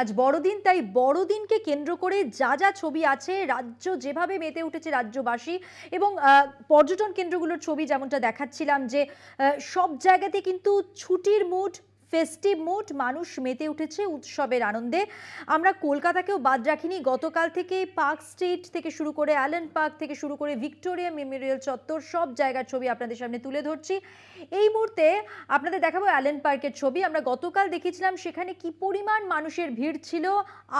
আজ বড়দিন তাই বড়দিনকে কেন্দ্র করে যা যা ছবি আছে রাজ্য যেভাবে মেতে উঠেছে রাজ্যবাসী এবং পর্যটন কেন্দ্রগুলোর ছবি যেমনটা দেখাচ্ছিলাম যে সব জায়গাতে কিন্তু ছুটির মুড ফেস্টিভ মুড মানুষ মেতে উঠেছে উৎসবের আনন্দে আমরা কলকাতাকেও বাদ রাখিনি গতকাল থেকে পার্ক স্ট্রিট থেকে শুরু করে অ্যালেন পার্ক থেকে শুরু করে ভিক্টোরিয়া মেমোরিয়াল চত্বর সব জায়গার ছবি আপনাদের সামনে তুলে ধরছি এই মুহূর্তে আপনাদের দেখাবো অ্যালেন পার্কের ছবি আমরা গতকাল দেখেছিলাম সেখানে কি পরিমাণ মানুষের ভিড় ছিল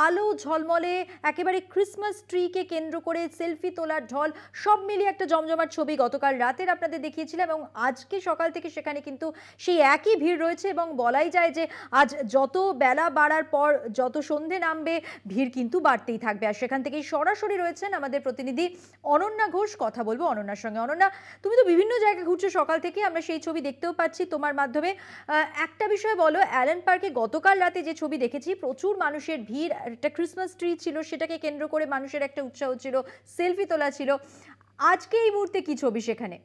আলো ঝলমলে একেবারে ক্রিসমাস ট্রিকে কেন্দ্র করে সেলফি তোলার ঢল সব মিলিয়ে একটা জমজমার ছবি গতকাল রাতের আপনাদের দেখিয়েছিলাম এবং আজকে সকাল থেকে সেখানে কিন্তু সেই একই ভিড় রয়েছে এবং বলা বলাই যায় যে আজ যত বেলা বাড়ার পর যত সন্ধে নামবে ভিড় কিন্তু বাড়তেই থাকবে আর সেখান থেকেই সরাসরি রয়েছেন আমাদের প্রতিনিধি অনন্যা ঘোষ কথা বলবো অনন্যার সঙ্গে অনন্যা তুমি তো বিভিন্ন জায়গায় ঘুরছো সকাল থেকে আমরা সেই ছবি দেখতেও পাচ্ছি তোমার মাধ্যমে একটা বিষয় বলো অ্যালেন পার্কে গতকাল রাতে যে ছবি দেখেছি প্রচুর মানুষের ভিড় একটা ক্রিসমাস ট্রি ছিল সেটাকে কেন্দ্র করে মানুষের একটা উৎসাহ ছিল সেলফি তোলা ছিল আজকে এই মুহূর্তে কি ছবি সেখানে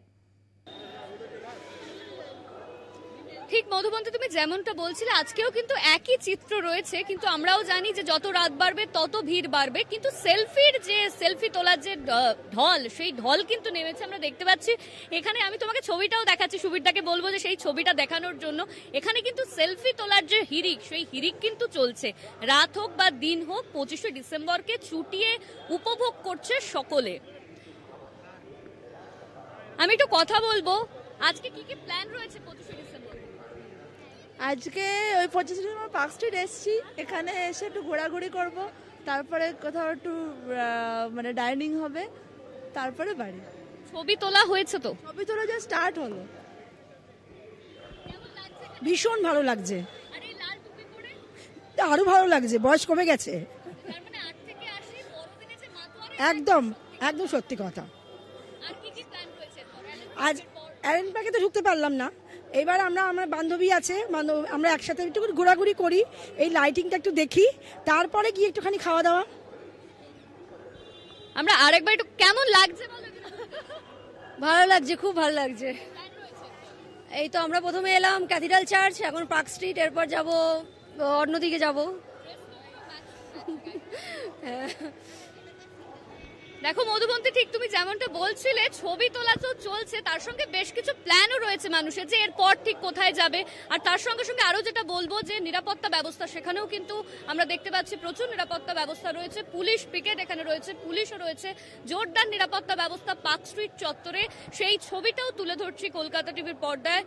ঠিক মধুবন্ত তুমি যেমনটা বলছিলে আজকেও কিন্তু একই চিত্র রয়েছে কিন্তু আমরাও জানি যে যত রাত বাড়বে তত ভিড় বাড়বে কিন্তু সেলফির যে সেলফি তোলার যে ঢল সেই ঢল কিন্তু নেমেছে আমরা দেখতে পাচ্ছি এখানে আমি তোমাকে ছবিটাও দেখাচ্ছি সুবিরদাকে বলবো যে সেই ছবিটা দেখানোর জন্য এখানে কিন্তু সেলফি তোলার যে হিরিক সেই হিরিক কিন্তু চলছে রাত হোক বা দিন হোক পঁচিশে ডিসেম্বরকে ছুটিয়ে উপভোগ করছে সকলে আমি একটু কথা বলবো আজকে কি কি প্ল্যান রয়েছে পঁচিশে ডিসেম্বর আজকে ওই পঁচিশে ডিসেম্বর পার্ক স্ট্রিট এসছি এখানে এসে একটু ঘোরাঘুরি করব তারপরে কোথাও একটু মানে ডাইনিং হবে তারপরে বাড়ি ছবি তোলা হয়েছে তো ছবি তোলা যা স্টার্ট হলো ভীষণ ভালো লাগছে আরো ভালো লাগছে বয়স কমে গেছে একদম মানে একদম সত্যি কথা আজ অ্যারেন প্যাকে তো ঢুকতে পারলাম না এবার আমরা আমার বান্ধবী আছে আমরা একসাথে একটু ঘোরাঘুরি করি এই লাইটিংটা একটু দেখি তারপরে গিয়ে একটুখানি খাওয়া দাওয়া আমরা আরেকবার একটু কেমন লাগছে ভালো লাগছে খুব ভালো লাগছে এই তো আমরা প্রথমে এলাম ক্যাথিড্রাল চার্চ এখন পার্ক স্ট্রিট এরপর যাব অন্যদিকে যাব হ্যাঁ দেখো মধুবন্তি ঠিক তুমি যেমনটা বলছিলে ছবি তোলা তো চলছে তার সঙ্গে বেশ কিছু প্ল্যানও রয়েছে মানুষের যে এরপর ঠিক কোথায় যাবে আর তার সঙ্গে সঙ্গে আরও যেটা বলবো যে নিরাপত্তা ব্যবস্থা সেখানেও কিন্তু আমরা দেখতে পাচ্ছি প্রচুর নিরাপত্তা ব্যবস্থা রয়েছে পুলিশ পিকেট এখানে রয়েছে পুলিশও রয়েছে জোরদার নিরাপত্তা ব্যবস্থা পার্ক স্ট্রিট চত্বরে সেই ছবিটাও তুলে ধরছি কলকাতা টিভির পর্দায়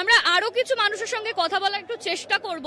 আমরা আরও কিছু মানুষের সঙ্গে কথা বলার একটু চেষ্টা করব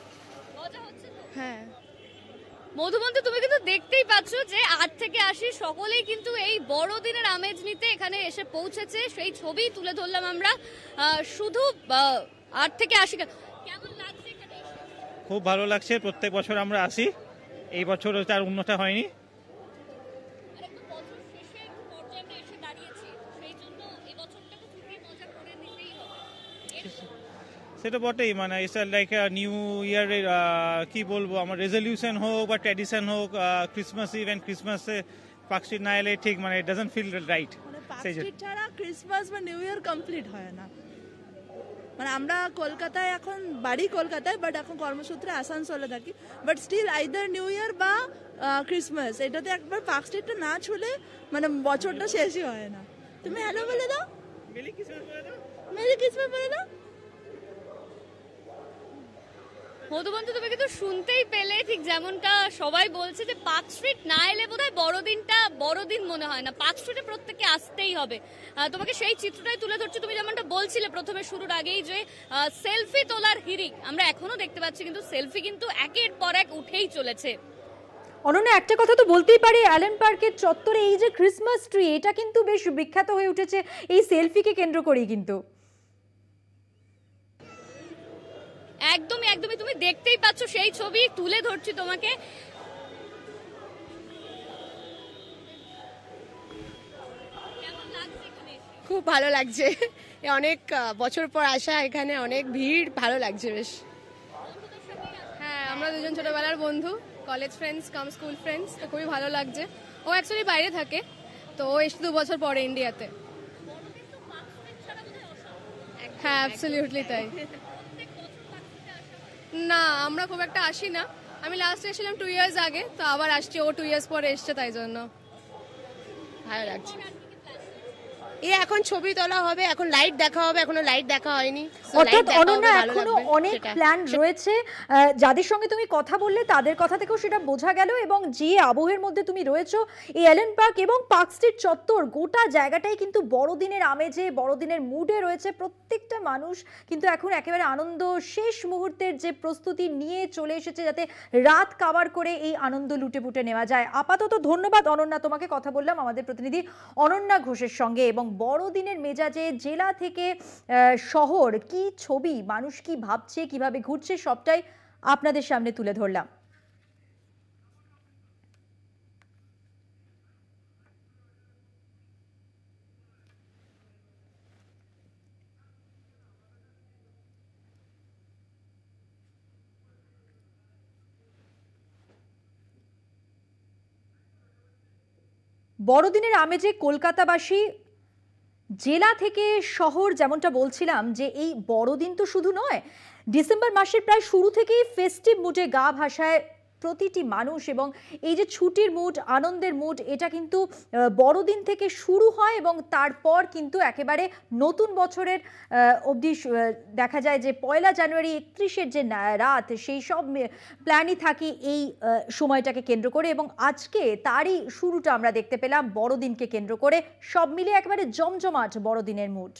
মধুবন্ত তুমি কিন্তু দেখতেই পাচ্ছ যে আট থেকে আশি সকলেই কিন্তু এই বড়দিনের আমেজ নিতে এখানে এসে পৌঁছেছে সেই ছবি তুলে ধরলাম আমরা শুধু আট থেকে আশি খুব ভালো লাগছে প্রত্যেক বছর আমরা আসি এই বছর তার উন্নতা হয়নি Thank you. সেটা বটেই মানে লাইক নিউ ইয়ারের কি বলবো আমার রেজলিউশন হোক বা ট্রেডিশন হোক ক্রিসমাস ইভ অ্যান্ড ক্রিসমাসে পাকস্ট্রি না এলে ঠিক মানে ইট ফিল রাইট ছাড়া ক্রিসমাস বা নিউ ইয়ার কমপ্লিট হয় না মানে আমরা কলকাতায় এখন বাড়ি কলকাতায় বাট এখন কর্মসূত্রে আসানসোলে থাকি but still either New Year বা ক্রিসমাস এটাতে একবার পার্ক স্ট্রিটটা না ছুলে মানে বছরটা শেষই হয় না তুমি হ্যালো বলে দাও মেরি ক্রিসমাস বলে দাও মেরি ক্রিসমাস বলে দাও মধুবন্ধু তোমাকে তো শুনতেই পেলে ঠিক যেমনটা সবাই বলছে যে পার্ক স্ট্রিট না এলে বোধ হয় বড়দিনটা বড়দিন মনে হয় না পার্ক স্ট্রিটে প্রত্যেকে আসতেই হবে তোমাকে সেই চিত্রটাই তুলে ধরছি তুমি যেমনটা বলছিলে প্রথমে শুরুর আগেই যে সেলফি তোলার হিরিক আমরা এখনো দেখতে পাচ্ছি কিন্তু সেলফি কিন্তু একের পর এক উঠেই চলেছে অনন্যা একটা কথা তো বলতেই পারি অ্যালেন পার্কের চত্বরে এই যে ক্রিসমাস ট্রি এটা কিন্তু বেশ বিখ্যাত হয়ে উঠেছে এই সেলফিকে কেন্দ্র করেই কিন্তু একদমই একদমই তুমি দেখতেই পাচ্ছ সেই ছবি তুলে ধরছি তোমাকে খুব ভালো লাগছে অনেক বছর পর আসা এখানে অনেক ভিড় ভালো লাগছে বেশ হ্যাঁ আমরা দুজন ছোটবেলার বন্ধু college friends cum school friends তো খুবই ভালো লাগছে ও অ্যাকচুয়ালি বাইরে থাকে তো ও এসে দু বছর পরে ইন্ডিয়াতে হ্যাঁ অ্যাবসলিউটলি তাই না আমরা খুব একটা আসি না আমি লাস্ট এসেছিলাম টু ইয়ার্স আগে তো আবার আসছি ও টু ইয়ার্স পরে এসছে তাই জন্য ভালো লাগছে এ এখন ছবি তোলা হবে এখন লাইট দেখা হবে এখনো লাইট দেখা হয়নি অর্থাৎ অনন্যা এখনো অনেক প্ল্যান রয়েছে যাদের সঙ্গে তুমি কথা বললে তাদের কথা থেকেও সেটা বোঝা গেল এবং যে আবহের মধ্যে তুমি রয়েছো এই অ্যালেন পার্ক এবং পার্ক স্ট্রিট চত্বর গোটা জায়গাটাই কিন্তু বড়দিনের আমেজে বড়দিনের মুডে রয়েছে প্রত্যেকটা মানুষ কিন্তু এখন একেবারে আনন্দ শেষ মুহূর্তের যে প্রস্তুতি নিয়ে চলে এসেছে যাতে রাত কাবার করে এই আনন্দ লুটে পুটে নেওয়া যায় আপাতত ধন্যবাদ অনন্যা তোমাকে কথা বললাম আমাদের প্রতিনিধি অনন্যা ঘোষের সঙ্গে এবং বড়দিনের মেজাজে জেলা থেকে শহর কি ছবি মানুষ কি ভাবছে কিভাবে ঘুরছে সবটাই আপনাদের সামনে তুলে ধরলাম বড়দিনের আমেজে কলকাতাবাসী জেলা থেকে শহর যেমনটা বলছিলাম যে এই বড়দিন তো শুধু নয় ডিসেম্বর মাসের প্রায় শুরু থেকেই ফেস্টিভ মুডে গা ভাসায় প্রতিটি মানুষ এবং এই যে ছুটির মুড আনন্দের মুড এটা কিন্তু বড়দিন থেকে শুরু হয় এবং তারপর কিন্তু একেবারে নতুন বছরের অবধি দেখা যায় যে পয়লা জানুয়ারি একত্রিশের যে রাত সেই সব প্ল্যানই থাকে এই সময়টাকে কেন্দ্র করে এবং আজকে তারই শুরুটা আমরা দেখতে পেলাম বড়দিনকে কেন্দ্র করে সব মিলে একেবারে জমজমাট বড়দিনের মুড